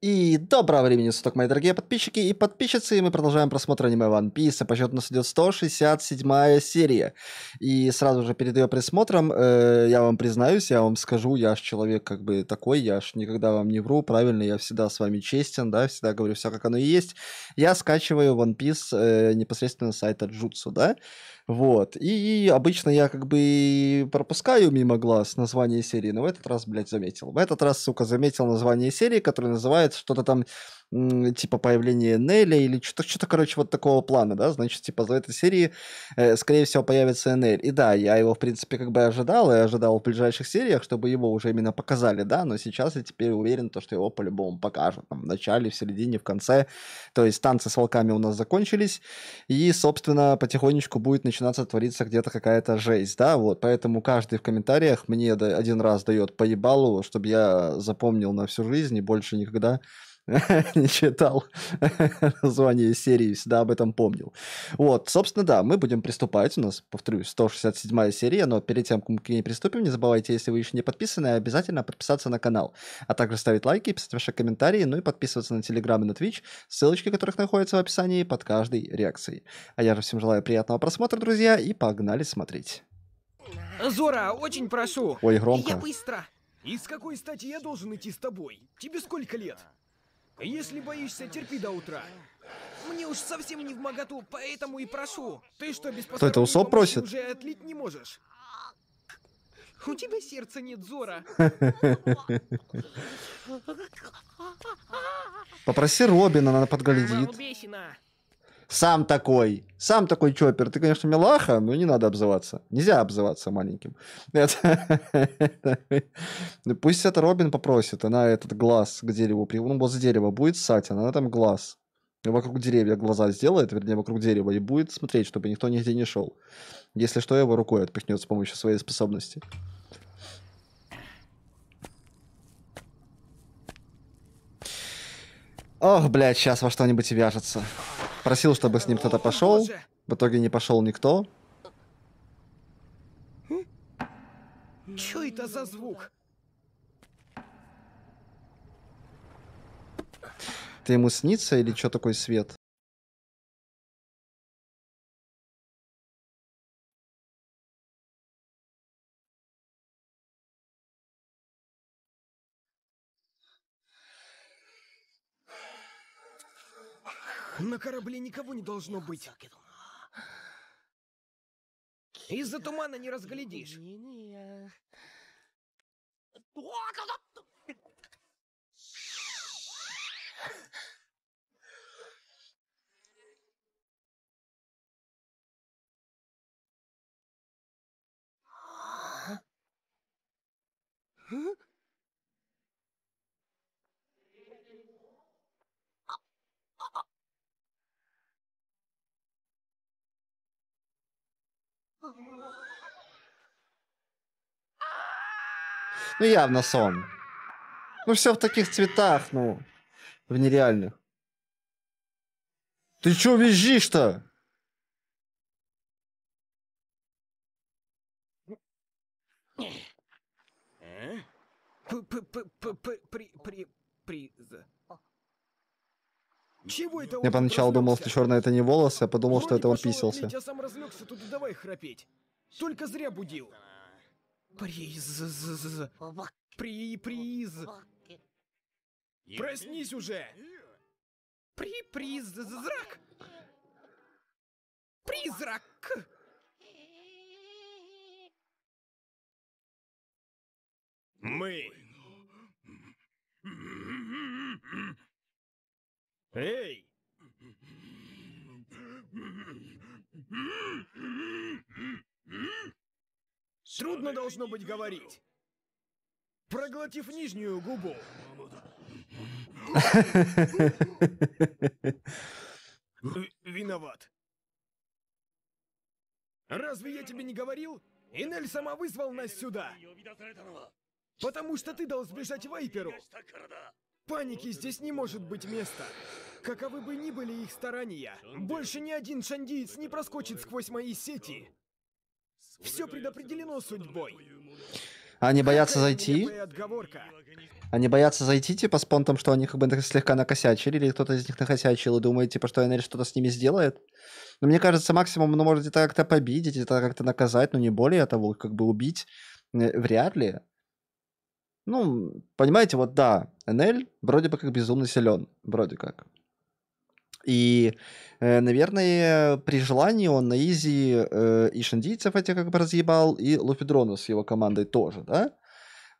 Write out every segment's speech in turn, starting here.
И доброго времени суток, мои дорогие подписчики и подписчицы, и мы продолжаем просмотр аниме One Piece, по счету у нас идет 167 серия. И сразу же перед ее просмотром э, я вам признаюсь, я вам скажу, я ж человек как бы такой, я ж никогда вам не вру, правильно, я всегда с вами честен, да, всегда говорю все, как оно и есть. Я скачиваю One Piece э, непосредственно с сайта Джутсу, да, вот. И обычно я как бы пропускаю мимо глаз название серии, но в этот раз, блядь, заметил. В этот раз, сука, заметил название серии, которое называется что-то там типа появление Энеля или что-то, что-то, короче, вот такого плана, да, значит, типа за этой серии, э, скорее всего, появится Энель. И да, я его, в принципе, как бы ожидал, и ожидал в ближайших сериях, чтобы его уже именно показали, да, но сейчас я теперь уверен, то, что его по-любому покажут, там, в начале, в середине, в конце, то есть танцы с волками у нас закончились, и, собственно, потихонечку будет начинаться твориться где-то какая-то жесть, да, вот, поэтому каждый в комментариях мне один раз дает поебалу, чтобы я запомнил на всю жизнь и больше никогда не читал название серии, всегда об этом помнил. Вот, собственно, да, мы будем приступать. У нас, повторюсь, 167 серия, но перед тем, как мы к ней приступим, не забывайте, если вы еще не подписаны, обязательно подписаться на канал, а также ставить лайки, писать ваши комментарии, ну и подписываться на Телеграм и на Twitch, ссылочки которых находятся в описании под каждой реакцией. А я же всем желаю приятного просмотра, друзья, и погнали смотреть. Зора, очень прошу. Ой, громко. Я быстро. И с какой стати я должен идти с тобой? Тебе сколько лет? Если боишься, терпи до утра. Мне уж совсем не в моготу, поэтому и прошу. Ты что, без Кто это, усоп просит? Уже отлить не можешь. У тебя сердца нет зора. Попроси Робина, она подглядит сам такой, сам такой чоппер. Ты, конечно, милаха, но не надо обзываться. Нельзя обзываться маленьким. Пусть это Робин попросит, она этот глаз к дереву, ну, возле дерева будет ссать, а она там глаз. Вокруг деревья глаза сделает, вернее, вокруг дерева, и будет смотреть, чтобы никто нигде не шел. Если что, его рукой отпихнет с помощью своей способности. Ох, блядь, сейчас во что-нибудь и вяжется. Просил, чтобы с ним кто-то пошел. В итоге не пошел никто. Что это за звук? Ты ему снится или что такой свет? На корабле никого не должно быть. Из-за тумана не разглядишь. Huh? Ну, явно сон. Ну, все в таких цветах, ну, в нереальных. Ты чё визжишь-то? П-п-п-п-при-при-приза. Чего это Я поначалу думал, что черное это не волосы, а подумал, Вроде что это он писался. Я а сам разлегся тут, давай храпеть. Только зря будил. Приз. При приз. Проснись уже. При призрак. Призрак. Мы. Эй! Трудно должно быть говорить. Проглотив нижнюю губу. Виноват. Разве я тебе не говорил? Инель сама вызвал нас сюда. Потому что ты дал сбежать Вайперу. Паники здесь не может быть места. Каковы бы ни были их старания, больше ни один шандиец не проскочит сквозь мои сети. Все предопределено судьбой. Они боятся зайти? Они боятся зайти, типа, с понтом, что они как бы слегка накосячили, или кто-то из них накосячил и думает, типа, что НЛ что-то с ними сделает. Но мне кажется, максимум, ну, может, это как-то побить, это как-то наказать, но не более того, как бы убить. Э, вряд ли. Ну, понимаете, вот да, НЛ вроде бы как безумно силен, вроде как. И, э, наверное, при желании он на изи э, и шандийцев этих как бы разъебал, и Луфидрона с его командой тоже, да?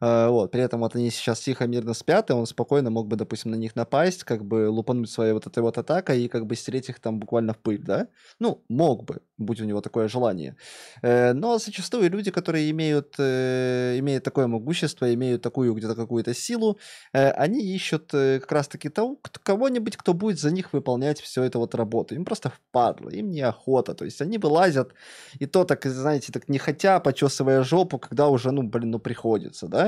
Э, вот. При этом вот они сейчас тихо, мирно спят, и он спокойно мог бы, допустим, на них напасть, как бы лупануть своей вот этой вот атакой и как бы стереть их там буквально в пыль, да? Ну, мог бы, будь у него такое желание. Э, но зачастую люди, которые имеют, э, имеют такое могущество, имеют такую где-то какую-то силу, они ищут как раз-таки того, кого-нибудь, кто будет за них выполнять все это вот работу. Им просто впадло, им неохота. То есть они вылазят, и то так, знаете, так не хотя, почесывая жопу, когда уже, ну, блин, ну, приходится, да?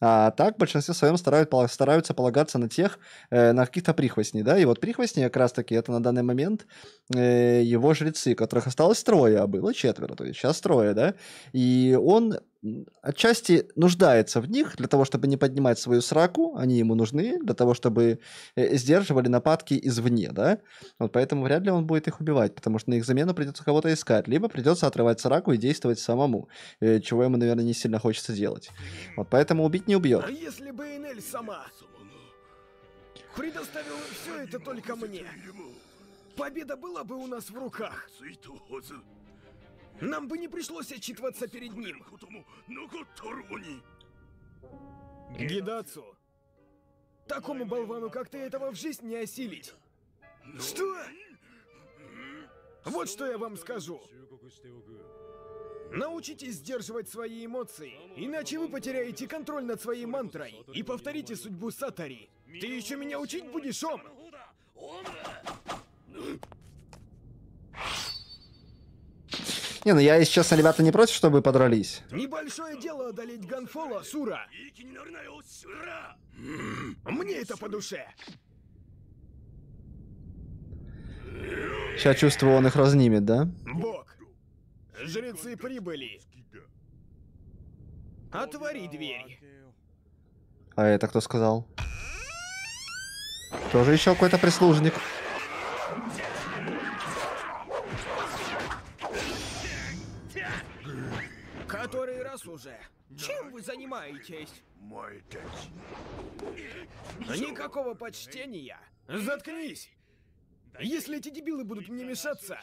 А так в большинстве своем старают, стараются полагаться на тех, э, на каких-то прихвостней, да, и вот прихвостни как раз-таки это на данный момент э, его жрецы, которых осталось трое, а было четверо, то есть сейчас трое, да, и он отчасти нуждается в них для того, чтобы не поднимать свою сраку, они ему нужны для того, чтобы э, сдерживали нападки извне, да, вот поэтому вряд ли он будет их убивать, потому что на их замену придется кого-то искать, либо придется отрывать сраку и действовать самому, чего ему, наверное, не сильно хочется делать. Вот поэтому убить чуть не убьет. А если бы Энель сама предоставила все это только мне, победа была бы у нас в руках. Нам бы не пришлось отчитываться перед ним. Гидацу, такому болвану, как ты, этого в жизнь не осилить. Что? Вот что я вам скажу. Научитесь сдерживать свои эмоции, иначе вы потеряете контроль над своей мантрой и повторите судьбу Сатари. Ты еще меня учить будешь, Ом? Не, ну я, если честно, ребята, не против, чтобы подрались. Небольшое дело одолеть Ганфола, Сура. Мне это по душе. Сейчас чувствую, он их разнимет, да? Вот. Жрецы прибыли. Отвори дверь. А это кто сказал? Тоже еще какой-то прислужник. Который раз уже. Чем вы занимаетесь? Никакого почтения. Заткнись. Если эти дебилы будут мне мешаться,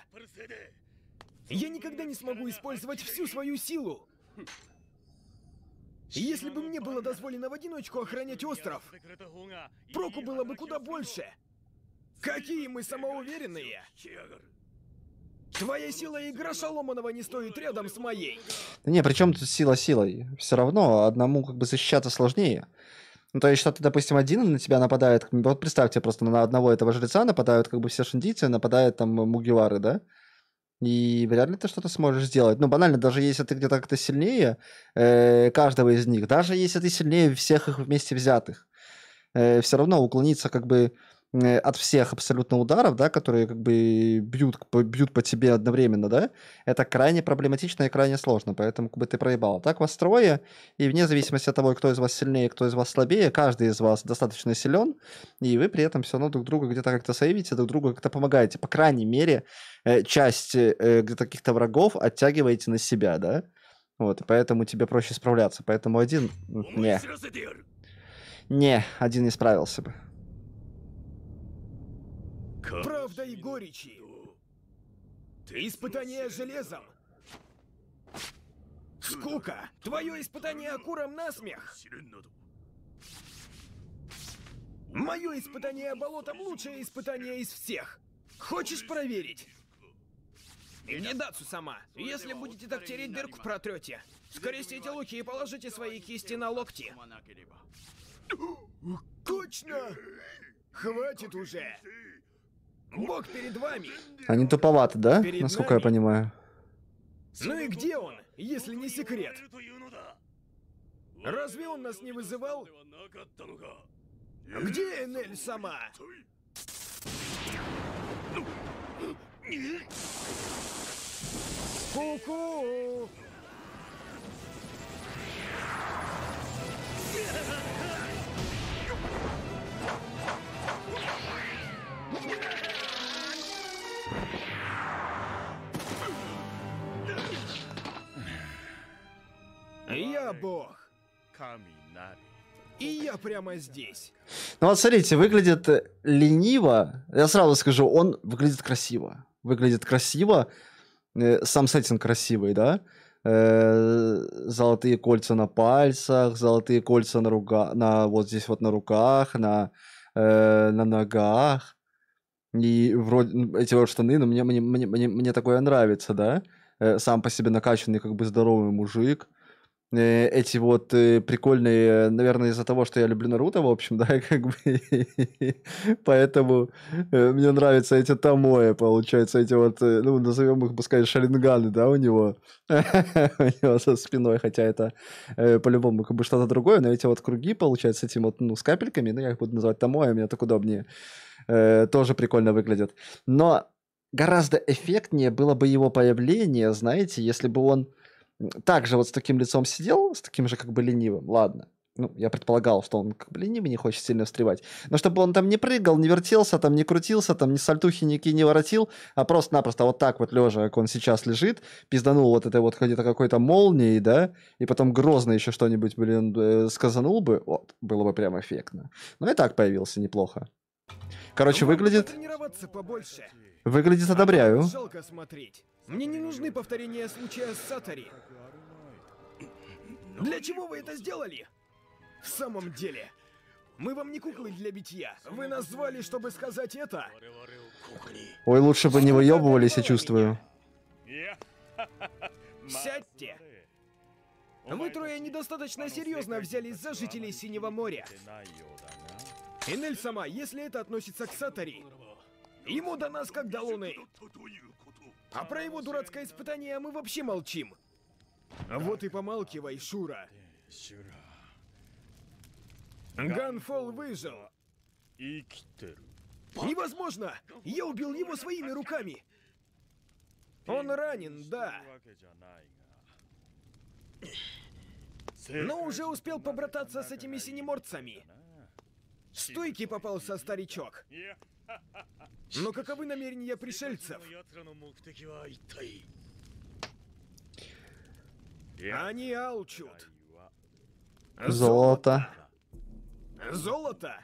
я никогда не смогу использовать всю свою силу. Если бы мне было дозволено в одиночку охранять остров, проку было бы куда больше. Какие мы самоуверенные! Твоя сила и гроша ломаного не стоит рядом с моей. Да не, причем тут сила силой. Все равно одному как бы защищаться сложнее. Ну, то есть, что ты, допустим, один на тебя нападает. Вот представьте, просто на одного этого жреца нападают как бы все шиндийцы, нападают там мугивары, да? и вряд ли ты что-то сможешь сделать. Ну, банально, даже если ты где-то как-то сильнее э, каждого из них, даже если ты сильнее всех их вместе взятых, э, все равно уклониться как бы Э, от всех абсолютно ударов, да, которые как бы бьют, бьют по тебе одновременно, да, это крайне проблематично и крайне сложно, поэтому как бы ты проебал. Так вас трое, и вне зависимости от того, кто из вас сильнее, кто из вас слабее, каждый из вас достаточно силен, и вы при этом все равно друг друга где-то как-то сейвите, друг другу как-то помогаете. По крайней мере, э, часть э, где-то каких-то врагов оттягиваете на себя, да, вот, и поэтому тебе проще справляться, поэтому один... Не. Не, один не справился бы. Правда и горечи. Ты Испытание железом. Скука! Твое испытание Акуром смех. Мое испытание болотом лучшее испытание из всех! Хочешь проверить? Не дацу сама. Если будете так тереть, дырку протрете. Скрестите луки и положите свои кисти на локти. Точно! Хватит уже! Бог перед вами. Они туповаты, да? Перед Насколько нами? я понимаю. Ну и где он, если не секрет? Разве он нас не вызывал? Где Энель сама? Ку-ку! Я бог. И я прямо здесь. Ну вот смотрите, выглядит лениво. Я сразу скажу, он выглядит красиво. Выглядит красиво. Сам сеттинг красивый, да? Золотые кольца на пальцах, золотые кольца на рука, на вот здесь вот на руках, на на ногах. И вроде эти вот штаны, но мне, мне, мне, мне, мне такое нравится, да? Сам по себе накачанный, как бы здоровый мужик. Э, эти вот э, прикольные, э, наверное, из-за того, что я люблю Наруто, в общем, да, как бы, поэтому мне нравятся эти Томоэ, получается, эти вот, ну, назовем их, пускай, шаринганы, да, у него, у него со спиной, хотя это по-любому как бы что-то другое, но эти вот круги, получается, с этим вот, ну, с капельками, ну, я их буду называть Томоэ, мне так удобнее, тоже прикольно выглядят. Но гораздо эффектнее было бы его появление, знаете, если бы он также вот с таким лицом сидел, с таким же как бы ленивым, ладно. Ну, я предполагал, что он как бы ленивый, не хочет сильно встревать. Но чтобы он там не прыгал, не вертелся, там не крутился, там ни сальтухи ники не воротил, а просто-напросто вот так вот лежа, как он сейчас лежит, пизданул вот этой вот где-то какой-то молнией, да, и потом грозно еще что-нибудь, блин, э, сказанул бы, вот, было бы прям эффектно. Но ну, и так появился неплохо. Короче, выглядит... Выглядит одобряю. Жалко смотреть. Мне не нужны повторения случая с Сатари. Для чего вы это сделали? В самом деле, мы вам не куклы для битья. Вы нас звали, чтобы сказать это? Ой, лучше бы не выебывались, я чувствую. Сядьте. Вы трое недостаточно серьезно взялись за жителей Синего моря. Инель сама, если это относится к Сатари, ему до нас как до луны. А про его дурацкое испытание мы вообще молчим. А вот и помалкивай, Шура. Ганфол выжил. Невозможно! Я убил его своими руками! Он ранен, да. Но уже успел побрататься с этими синеморцами. Стойки попался старичок. Но каковы намерения пришельцев? Они алчут. Золото. Золото?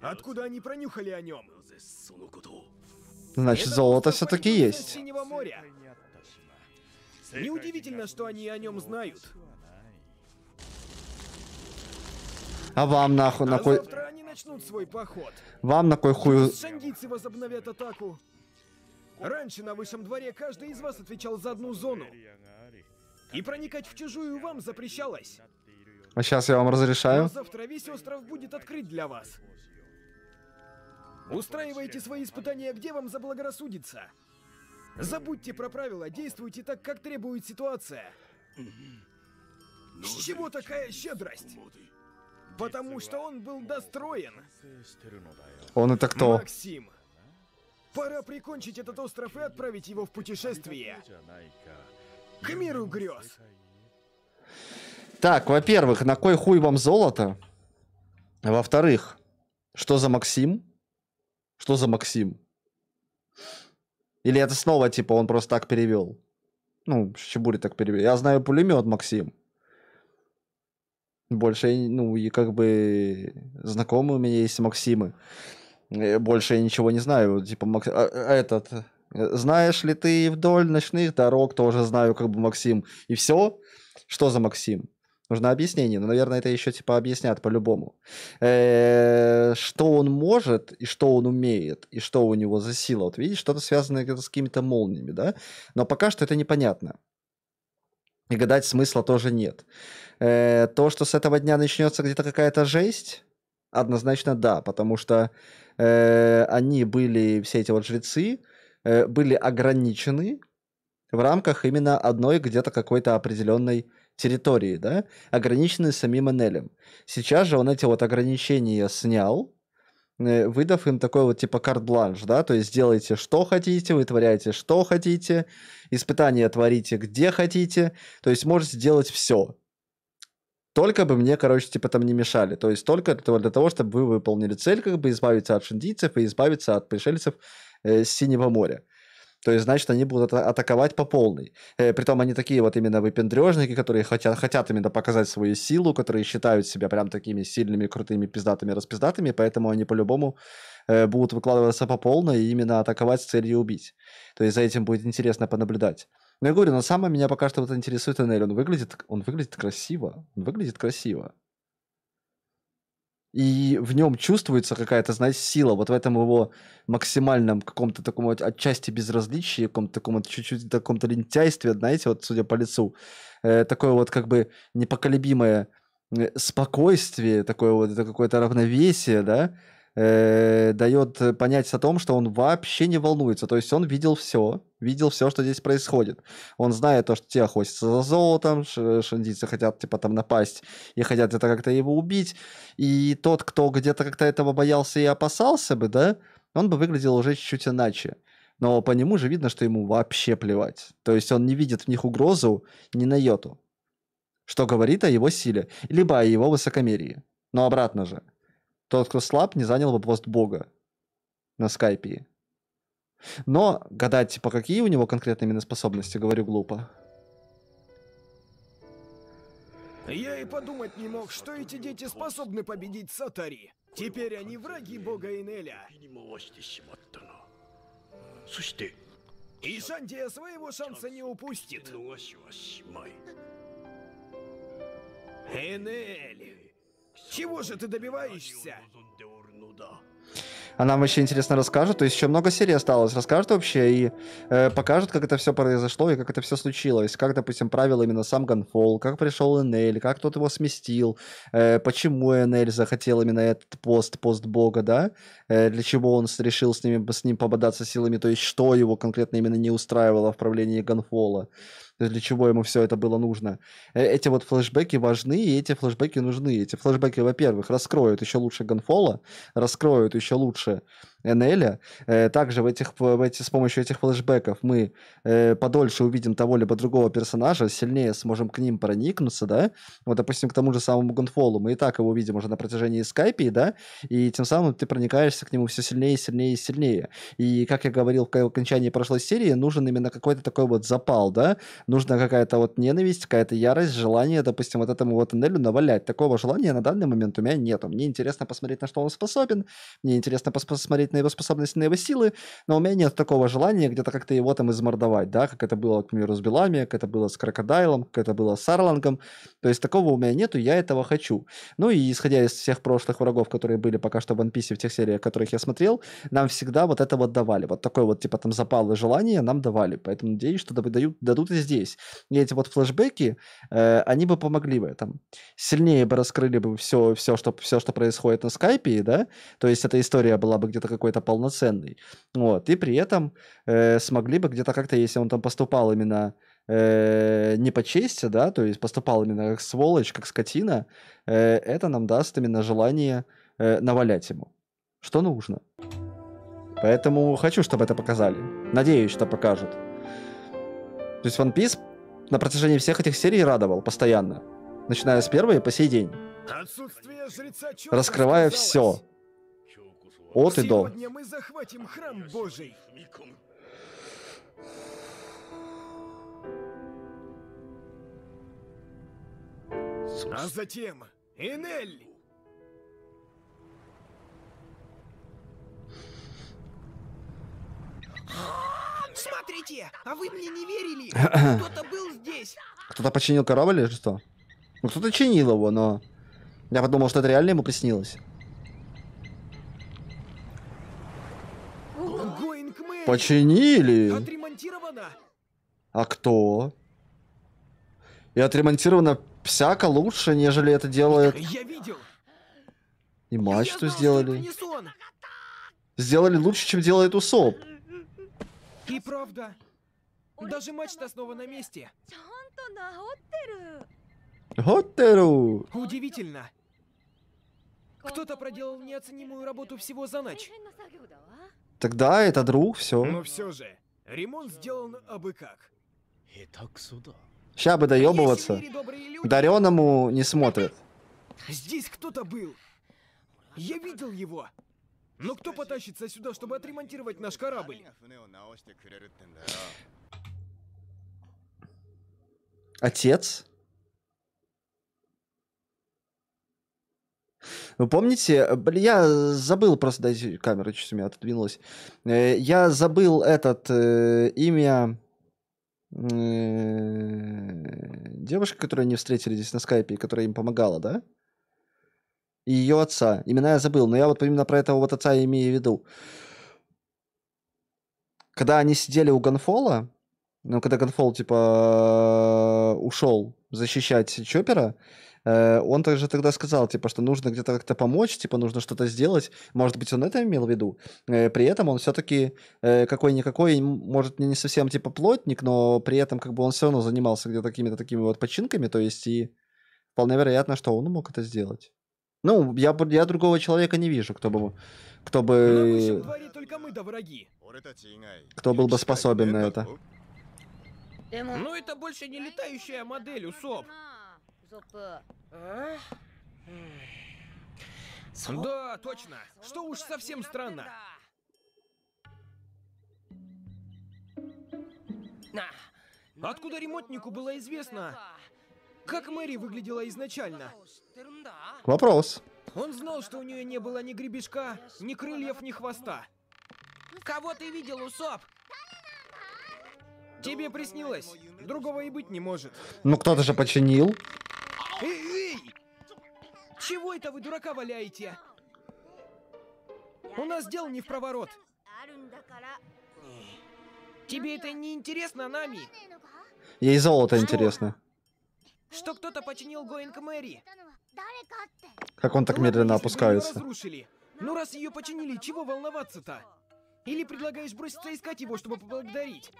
Откуда они пронюхали о нем? Значит, золото все-таки есть. Неудивительно, что они о нем знают. А вам нахуй на а кой... они начнут свой поход. Вам на кой хуй... Шангицы возобновят атаку. Раньше на высшем дворе каждый из вас отвечал за одну зону. И проникать в чужую вам запрещалось. А сейчас я вам разрешаю. Но завтра весь остров будет открыт для вас. Устраивайте свои испытания, где вам заблагорассудится. Забудьте про правила, действуйте так, как требует ситуация. С чего ну, такая щедрость? Потому что он был достроен. Он это кто? Максим. Пора прикончить этот остров и отправить его в путешествие. К миру грез. Так, во-первых, на кой хуй вам золото? Во-вторых, что за Максим? Что за Максим? Или это снова, типа, он просто так перевел? Ну, Чебури так перевел. Я знаю пулемет, Максим. Больше, ну, и как бы знакомые у меня есть Максимы. Э, больше я ничего не знаю. Типа, Макс... а, а этот... Э, Знаешь ли ты вдоль ночных дорог, тоже знаю, как бы Максим. И все? Что за Максим? Нужно объяснение, ну наверное, это еще типа объяснят по-любому. Э, что он может, и что он умеет, и что у него за сила. Вот видишь, что-то связанное с какими-то молниями, да? Но пока что это непонятно. И гадать смысла тоже нет. Э, то, что с этого дня начнется где-то какая-то жесть, однозначно да, потому что э, они были, все эти вот жрецы, э, были ограничены в рамках именно одной где-то какой-то определенной территории, да, ограничены самим Энелем. Сейчас же он эти вот ограничения снял, э, выдав им такой вот типа карт-бланш, да, то есть делайте что хотите, вытворяйте что хотите, испытания творите где хотите, то есть можете делать все. Только бы мне, короче, типа там не мешали. То есть только для того, для того чтобы вы выполнили цель, как бы избавиться от шиндийцев и избавиться от пришельцев э, с Синего моря. То есть, значит, они будут атаковать по полной. Э, притом они такие вот именно выпендрежники, которые хотят, хотят именно показать свою силу, которые считают себя прям такими сильными, крутыми, пиздатыми, распиздатыми, поэтому они по-любому э, будут выкладываться по полной и именно атаковать с целью убить. То есть за этим будет интересно понаблюдать. Но ну, я говорю, но самое меня пока что вот интересует Энель. Он выглядит, он выглядит красиво. Он выглядит красиво. И в нем чувствуется какая-то, знаете, сила. Вот в этом его максимальном каком-то таком отчасти безразличии, каком-то таком чуть-чуть таком-то лентяйстве, знаете, вот судя по лицу. Э, такое вот как бы непоколебимое э, спокойствие, такое вот это какое-то равновесие, да, Э, дает понять о том, что он вообще не волнуется. То есть он видел все, видел все, что здесь происходит. Он знает то, что те охотятся за золотом, шандицы хотят типа там напасть и хотят это как-то его убить. И тот, кто где-то как-то этого боялся и опасался бы, да, он бы выглядел уже чуть-чуть иначе. Но по нему же видно, что ему вообще плевать. То есть он не видит в них угрозу ни на йоту. Что говорит о его силе, либо о его высокомерии. Но обратно же. Тот, кто слаб, не занял бы пост бога на скайпе. Но гадать, типа, какие у него конкретные именно способности, говорю глупо. Я и подумать не мог, что эти дети способны победить Сатари. Теперь они враги бога Инеля. И Шантия своего шанса не упустит. Ну, Энель, чего же ты добиваешься? А нам вообще интересно расскажут, то есть еще много серий осталось, расскажут вообще и э, покажут, как это все произошло и как это все случилось, как, допустим, правил именно сам Ганфол, как пришел Энель, как тот его сместил, э, почему Энель захотел именно этот пост, пост бога, да, э, для чего он решил с, ними, с ним пободаться силами, то есть что его конкретно именно не устраивало в правлении Ганфола для чего ему все это было нужно. Э, эти вот флешбеки важны, и эти флешбеки нужны. Эти флешбеки, во-первых, раскроют еще лучше Ганфола, раскроют еще лучше Энеля. Также в этих, в эти, с помощью этих флешбеков мы э, подольше увидим того либо другого персонажа, сильнее сможем к ним проникнуться, да. Вот, допустим, к тому же самому Ганфолу мы и так его видим уже на протяжении Скайпи, да, и тем самым ты проникаешься к нему все сильнее, сильнее и сильнее. И, как я говорил в окончании прошлой серии, нужен именно какой-то такой вот запал, да, нужна какая-то вот ненависть, какая-то ярость, желание, допустим, вот этому вот Энелю навалять. Такого желания на данный момент у меня нету. Мне интересно посмотреть, на что он способен, мне интересно посмотреть на его способности, на его силы, но у меня нет такого желания где-то как-то его там измордовать, да, как это было, к примеру, с Белами, как это было с Крокодайлом, как это было с Арлангом. То есть такого у меня нету, я этого хочу. Ну и исходя из всех прошлых врагов, которые были пока что в One Piece в тех сериях, которых я смотрел, нам всегда вот это вот давали. Вот такой вот типа там запал и желание нам давали. Поэтому надеюсь, что дадут и здесь здесь. И эти вот флешбеки, э, они бы помогли в этом. Сильнее бы раскрыли бы все, все, что, все, что происходит на скайпе, да, то есть эта история была бы где-то какой-то полноценной. Вот, и при этом э, смогли бы где-то как-то, если он там поступал именно э, не по чести, да, то есть поступал именно как сволочь, как скотина, э, это нам даст именно желание э, навалять ему, что нужно. Поэтому хочу, чтобы это показали. Надеюсь, что покажут. То есть One Piece на протяжении всех этих серий радовал постоянно. Начиная с первой и по сей день. Раскрывая все. От и до. мы захватим храм Божий. А затем Энель! Ah! Смотрите, а вы мне не верили? Кто-то был здесь. Кто-то починил корабль или что? Ну, кто-то чинил его, но... Я подумал, что это реально ему приснилось. Починили. Отремонтировано. А кто? И отремонтировано всяко лучше, нежели это делает... Я видел. И мачту сделали. Сделали лучше, чем делает Усоп. И правда. Даже мачта снова на месте. Хоттеру! Удивительно. Кто-то проделал неоценимую работу всего за ночь. Тогда это друг, все. Но ну все же, ремонт сделан абы как. Ща бы доебываться. Дареному не смотрят. Здесь кто-то был. Я видел его. Но ну, кто потащится сюда, чтобы отремонтировать наш корабль? Отец? Вы помните, я забыл просто, дайте камера чуть у меня отодвинулась. Э, я забыл этот э, имя э, девушки, которую они встретили здесь на скайпе, которая им помогала, да? и ее отца. Имена я забыл, но я вот именно про этого вот отца имею в виду. Когда они сидели у Ганфола, ну, когда Ганфол, типа, э, ушел защищать Чоппера, э, он также тогда сказал, типа, что нужно где-то как-то помочь, типа, нужно что-то сделать. Может быть, он это имел в виду. Э, при этом он все-таки какой-никакой, может, не совсем, типа, плотник, но при этом, как бы, он все равно занимался где-то какими-то такими вот починками, то есть, и вполне вероятно, что он мог это сделать. Ну, я, я другого человека не вижу, кто бы... Кто бы... Кто был бы способен на это. Ну, это больше не летающая модель, Усоп. Да, точно. Что уж совсем странно. Откуда ремонтнику было известно, как Мэри выглядела изначально? Вопрос. Он знал, что у нее не было ни гребешка, ни крыльев, ни хвоста. Кого ты видел, Усоп? Тебе приснилось. Другого и быть не может. Ну кто-то же починил. Эй, эй! Чего это вы дурака валяете? У нас дел не в проворот. Тебе это не интересно, а Нами? Ей золото интересно что кто-то починил Гоинг Мэри. Как он так медленно опускается? Разрушили. Ну раз ее починили, чего волноваться-то? Или предлагаешь броситься искать его, чтобы поблагодарить?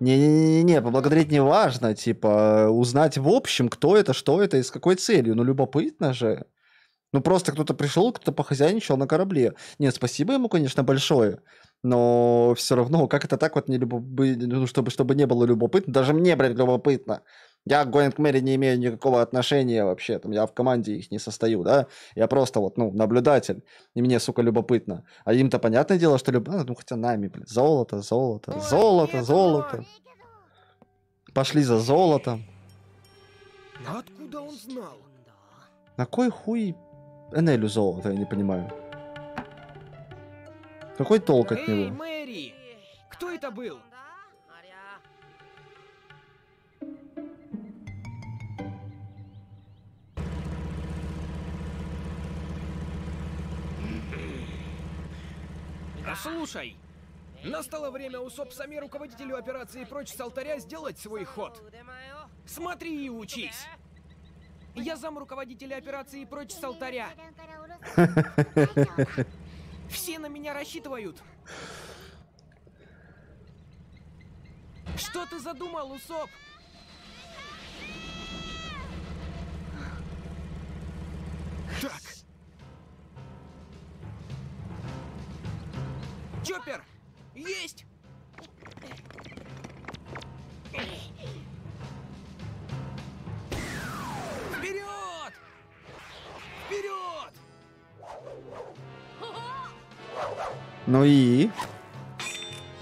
Не-не-не, поблагодарить не важно. Типа, узнать в общем, кто это, что это и с какой целью. Ну, любопытно же. Ну, просто кто-то пришел, кто-то похозяйничал на корабле. Нет, спасибо ему, конечно, большое. Но все равно, как это так вот не любо... ну, чтобы, чтобы не было любопытно? Даже мне, блядь, любопытно. Я к Going Мэри не имею никакого отношения вообще, там, я в команде их не состою, да, я просто вот, ну, наблюдатель, и мне, сука, любопытно. А им-то понятное дело, что любопытно, ну, хотя нами, блядь, золото, золото, золото, золото. Пошли за золотом. Откуда он знал? На кой хуй Энелю золото, я не понимаю. Какой толк от него? Эй, Мэри! Кто это был? А слушай, настало время усоп сами руководителю операции прочь с алтаря сделать свой ход. Смотри и учись. Я зам руководителя операции прочь с алтаря. Все на меня рассчитывают. Что ты задумал, Усоп? Так. Чоппер! Есть! Ну и?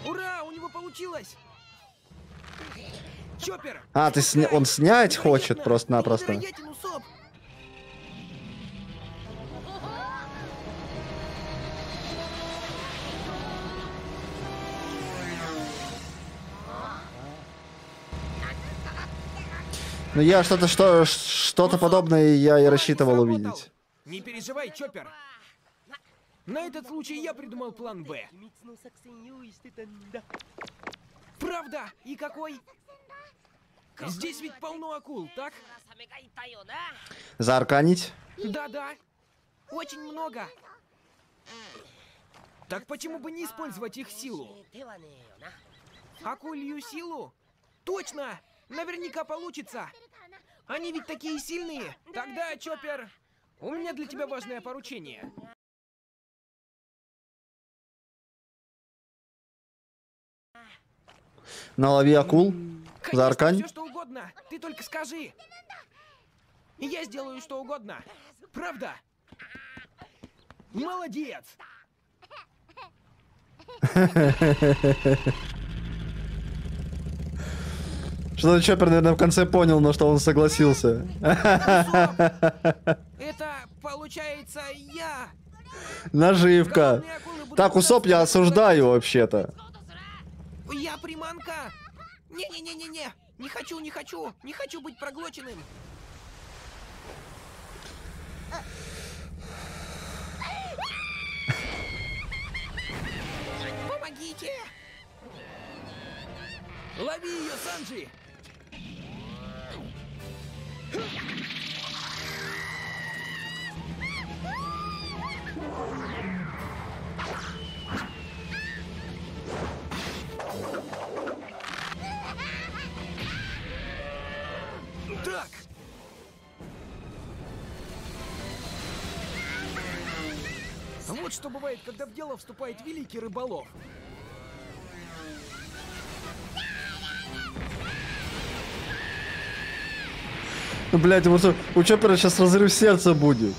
Ура, у него получилось! Чоппер! А, ты сня... он снять хочет просто-напросто. Ну я что-то что что-то подобное я и рассчитывал увидеть. Не переживай, Чоппер. На этот случай я придумал план Б. Правда? И какой? Здесь ведь полно акул, так? Зарканить? Да-да. Очень много. Так почему бы не использовать их силу? Акулью силу? Точно! Наверняка получится! Они ведь такие сильные! Тогда, Чоппер, у меня для тебя важное поручение. Налови акул. Конечно, Зааркань. Все, что угодно. Ты только скажи. Я сделаю что угодно. Правда? Молодец. Что-то Чоппер, наверное, в конце понял, но что он согласился. Это, получается, я. Наживка. Так, Усоп я осуждаю вообще-то. Я приманка! Не-не-не-не-не! Не хочу, не хочу! Не хочу быть проглоченным! Помогите! Лови ее, Санджи! Thank you. дурак! Вот что бывает, когда в дело вступает великий рыболов. Ну, Блять, вот у Чоппера сейчас разрыв сердца будет.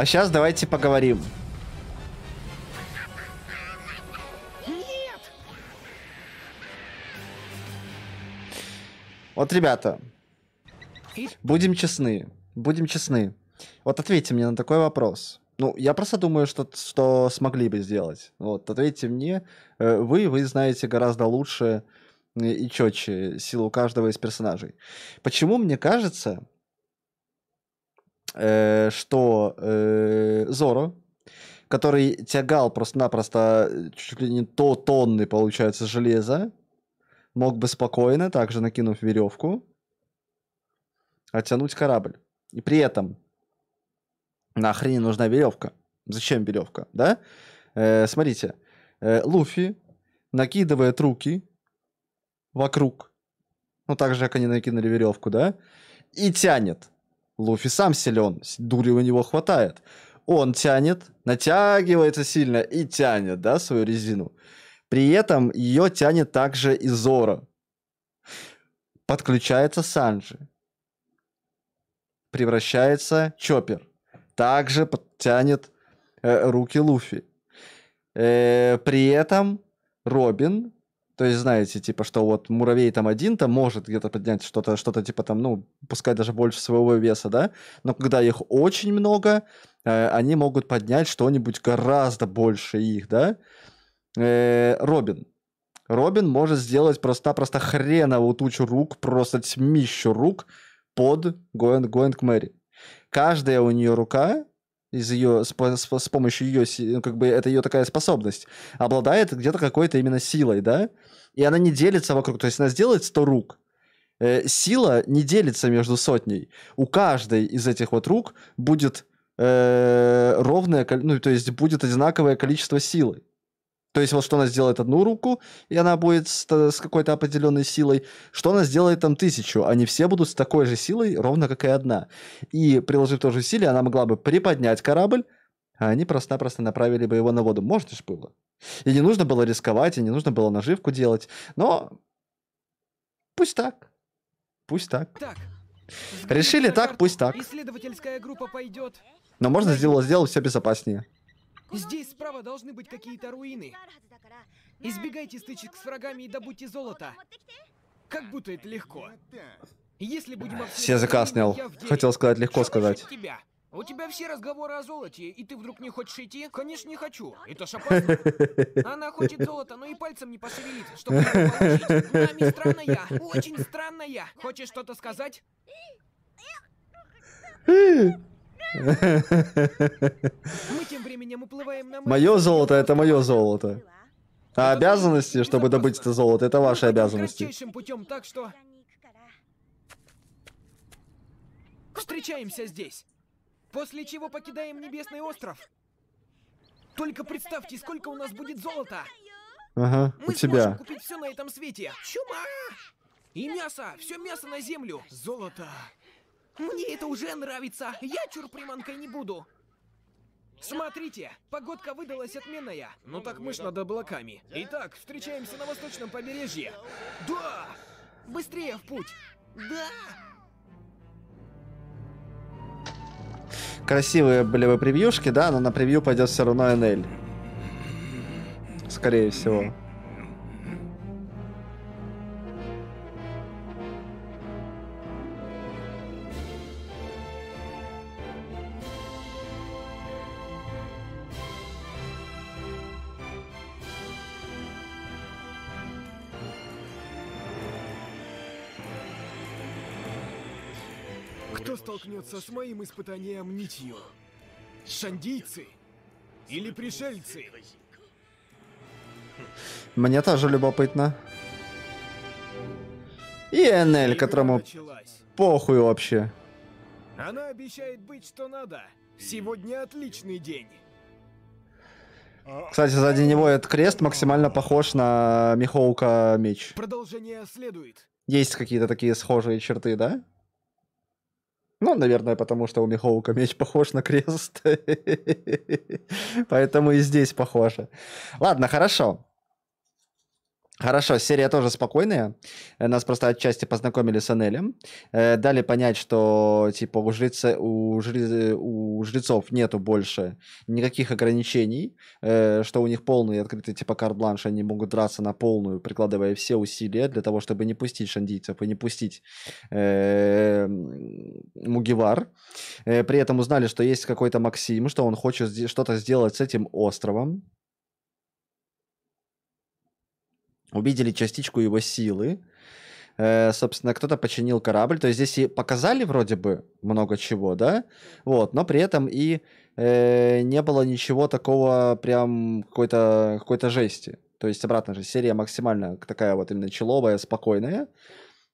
А сейчас давайте поговорим. Нет! Вот, ребята, будем честны, будем честны. Вот ответьте мне на такой вопрос. Ну, я просто думаю, что, что смогли бы сделать. Вот, ответьте мне. Э, вы, вы знаете гораздо лучше э, и четче силу каждого из персонажей. Почему мне кажется, э, что э, Зоро, который тягал просто-напросто э, чуть ли не то тонны, получается, железа, мог бы спокойно, также накинув веревку, оттянуть корабль. И при этом нахрен нужна веревка? Зачем веревка, да? Э, смотрите, э, Луфи накидывает руки вокруг, ну так же, как они накинули веревку, да, и тянет. Луфи сам силен, дури у него хватает. Он тянет, натягивается сильно и тянет, да, свою резину. При этом ее тянет также и Зора. Подключается Санджи. Превращается Чоппер. Также подтянет э, руки Луфи. Э, при этом Робин то есть, знаете, типа, что вот муравей там один-то может где-то поднять что-то, что-то типа там, ну, пускай даже больше своего веса, да, но когда их очень много, э, они могут поднять что-нибудь гораздо больше их, да. Э, Робин. Робин может сделать просто-просто хреновую тучу рук, просто тьмищу рук под Going, Going Mary. Каждая у нее рука из ее с, с, с помощью ее ну, как бы это ее такая способность обладает где-то какой-то именно силой, да? И она не делится вокруг, то есть она сделает 100 рук, э, сила не делится между сотней. У каждой из этих вот рук будет э, ровное, ну то есть будет одинаковое количество силы. То есть вот что она сделает одну руку, и она будет с, э, с какой-то определенной силой, что она сделает там тысячу, они все будут с такой же силой, ровно как и одна. И приложив то же усилие, она могла бы приподнять корабль, а они просто-напросто направили бы его на воду. Можно же было. И не нужно было рисковать, и не нужно было наживку делать. Но пусть так. Пусть так. так Решили так, пусть так. Исследовательская группа пойдет. Но можно сделать, сделать все безопаснее. Здесь справа должны быть какие-то руины. Избегайте стычек с врагами и добудьте золото. Как будто это легко. Если будем Все заказ снял. Хотел сказать, легко сказать. Тебя. У тебя все разговоры о золоте, и ты вдруг не хочешь идти? Конечно, не хочу. Это ж опасно. Она хочет золото, но и пальцем не пошевелит, чтобы получить. Нами ну, странная, очень странная. Хочешь что-то сказать? Мы тем временем уплываем на Мое золото это мое золото. А обязанности, чтобы добыть это золото, это ваши обязанности. путем, так что... Встречаемся здесь. После чего покидаем Небесный остров. Только представьте, сколько у нас будет золота. Ага, Мы у тебя. купить все на этом свете. Чума! И мясо, все мясо на землю. Золото. Мне это уже нравится. Я чур приманкой не буду. Смотрите, погодка выдалась отменная. Ну так мышь ж над облаками. Итак, встречаемся на восточном побережье. Да! Быстрее в путь. Да! Красивые были бы превьюшки, да, но на превью пойдет все равно Энель, Скорее всего. Может, они амнитью? Шандийцы? Или пришельцы? Мне тоже любопытно. И Энель, которому началась. похуй вообще. Она обещает быть что надо. Сегодня отличный день. Кстати, сзади него этот крест максимально похож на Михоука меч. Продолжение следует. Есть какие-то такие схожие черты, да? Ну, наверное, потому что у Михоука меч похож на крест. Поэтому и здесь похоже. Ладно, хорошо. Хорошо, серия тоже спокойная. Э, нас просто отчасти познакомили с Анелем. Э, дали понять, что типа у, жреца, у, жре, у жрецов нету больше никаких ограничений, э, что у них полный открытый типа карт-бланш, они могут драться на полную, прикладывая все усилия для того, чтобы не пустить шандийцев и не пустить э, Мугивар. При этом узнали, что есть какой-то Максим, что он хочет что-то сделать с этим островом увидели частичку его силы. Э, собственно, кто-то починил корабль. То есть здесь и показали вроде бы много чего, да? Вот, но при этом и э, не было ничего такого прям какой-то какой то жести. То есть, обратно же, серия максимально такая вот именно человая, спокойная.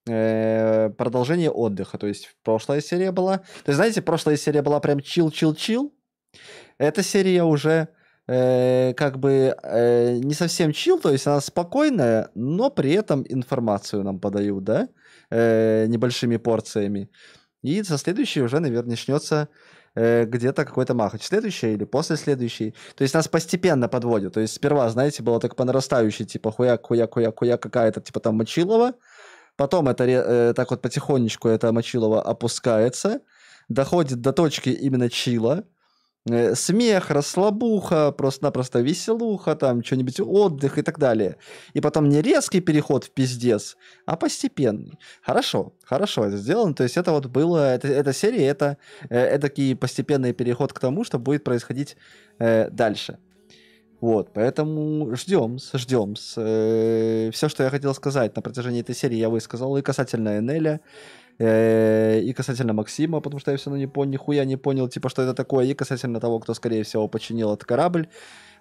Э, продолжение отдыха. То есть, прошлая серия была... То есть, знаете, прошлая серия была прям чил-чил-чил. Эта серия уже Э, как бы э, не совсем чил, то есть она спокойная, но при этом информацию нам подают, да, э, небольшими порциями. И со следующей уже, наверное, начнется э, где-то какой-то махач. Следующая или после следующей. То есть нас постепенно подводят. То есть сперва, знаете, было так по нарастающей, типа хуяк, хуяк, хуяк, хуяк, какая-то, типа там Мочилова. Потом это э, так вот потихонечку это Мочилова опускается, доходит до точки именно Чила, Э, смех, расслабуха, просто-напросто веселуха, там что-нибудь отдых и так далее. И потом не резкий переход в пиздец, а постепенный. Хорошо, хорошо это сделано. То есть это вот было, это, эта серия, это э, такие постепенный переход к тому, что будет происходить э, дальше. Вот, поэтому ждем, ждем. Э, все, что я хотел сказать на протяжении этой серии, я высказал и касательно Энеля, Э, и касательно Максима, потому что я все равно не понял, нихуя не понял, типа, что это такое, и касательно того, кто, скорее всего, починил этот корабль.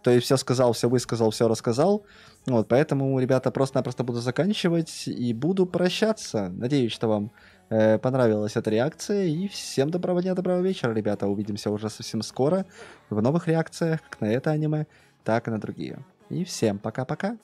То есть все сказал, все высказал, все рассказал. Вот, поэтому, ребята, просто-напросто буду заканчивать и буду прощаться. Надеюсь, что вам э, понравилась эта реакция. И всем доброго дня, доброго вечера, ребята. Увидимся уже совсем скоро в новых реакциях, как на это аниме, так и на другие. И всем пока-пока.